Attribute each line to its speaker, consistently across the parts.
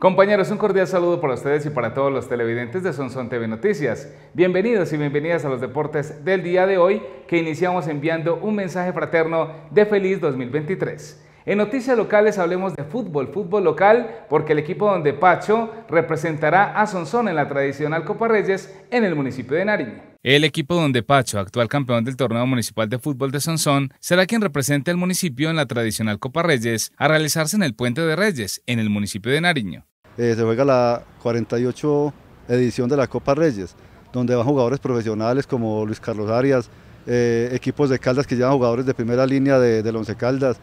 Speaker 1: Compañeros, un cordial saludo para ustedes y para todos los televidentes de Sonson TV Noticias. Bienvenidos y bienvenidas a los deportes del día de hoy que iniciamos enviando un mensaje fraterno de feliz 2023. En noticias locales hablemos de fútbol, fútbol local, porque el equipo donde Pacho representará a Sonsón en la tradicional Copa Reyes en el municipio de Nariño. El equipo donde Pacho, actual campeón del torneo municipal de fútbol de Sonson, será quien represente al municipio en la tradicional Copa Reyes a realizarse en el Puente de Reyes, en el municipio de Nariño.
Speaker 2: Eh, se juega la 48 edición de la Copa Reyes, donde van jugadores profesionales como Luis Carlos Arias, eh, equipos de Caldas que llevan jugadores de primera línea de, del Once Caldas,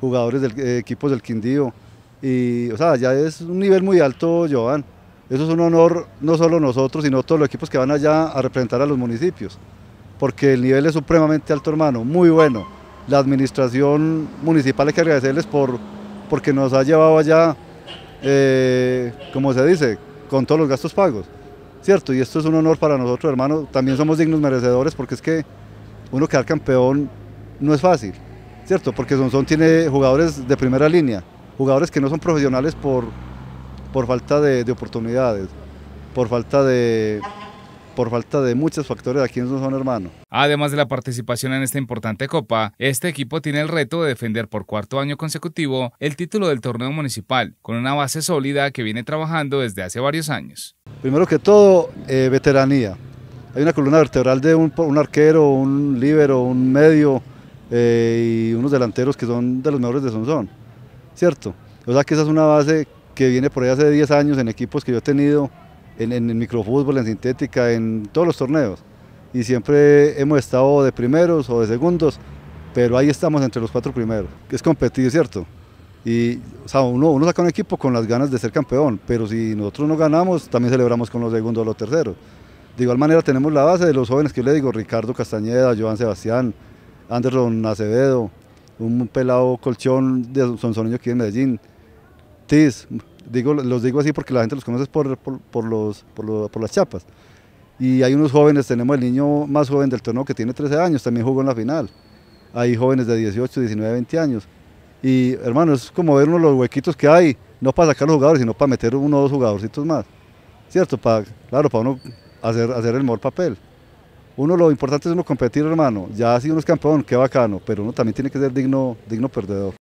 Speaker 2: jugadores de eh, equipos del Quindío, y o sea, ya es un nivel muy alto, Joan. Eso es un honor no solo nosotros, sino todos los equipos que van allá a representar a los municipios, porque el nivel es supremamente alto, hermano, muy bueno. La administración municipal hay que agradecerles por, porque nos ha llevado allá eh, como se dice, con todos los gastos pagos, ¿cierto? Y esto es un honor para nosotros, hermano, también somos dignos merecedores porque es que uno quedar campeón no es fácil, ¿cierto? Porque son, tiene jugadores de primera línea, jugadores que no son profesionales por, por falta de oportunidades, por falta de, por falta de muchos factores aquí en son hermano.
Speaker 1: Además de la participación en esta importante copa, este equipo tiene el reto de defender por cuarto año consecutivo el título del torneo municipal, con una base sólida que viene trabajando desde hace varios años.
Speaker 2: Primero que todo, eh, veteranía. Hay una columna vertebral de un, arquero, un líbero, un medio eh, y unos delanteros que son de los mejores de Sonson. ¿cierto? O sea que esa es una base que viene por ahí hace 10 años en equipos que yo he tenido en, el microfútbol, en sintética, en todos los torneos. Y siempre hemos estado de primeros o de segundos, pero ahí estamos entre los cuatro primeros. que Es competir, ¿cierto? Y uno, saca un equipo con las ganas de ser campeón, pero si nosotros no ganamos, también celebramos con los segundos o los terceros. De igual manera tenemos la base de los jóvenes que yo le digo, Ricardo Castañeda, Joan Sebastián, Anderson Acevedo, un pelado colchón de Sonsoneño aquí en Medellín, Tiz, los digo así porque la gente los conoce por, los, por, las chapas. Y hay unos jóvenes, tenemos el niño más joven del torneo que tiene 13 años, también jugó en la final. Hay jóvenes de 18, 19, 20 años. Y hermano, es como ver uno de los huequitos que hay, no para sacar los jugadores, sino para meter uno o dos jugadorcitos más. ¿Cierto? Para, claro, para uno hacer, hacer el mejor papel. Uno lo importante es uno competir, hermano. Ya si uno es campeón, qué bacano, pero uno también tiene que ser digno, digno perdedor.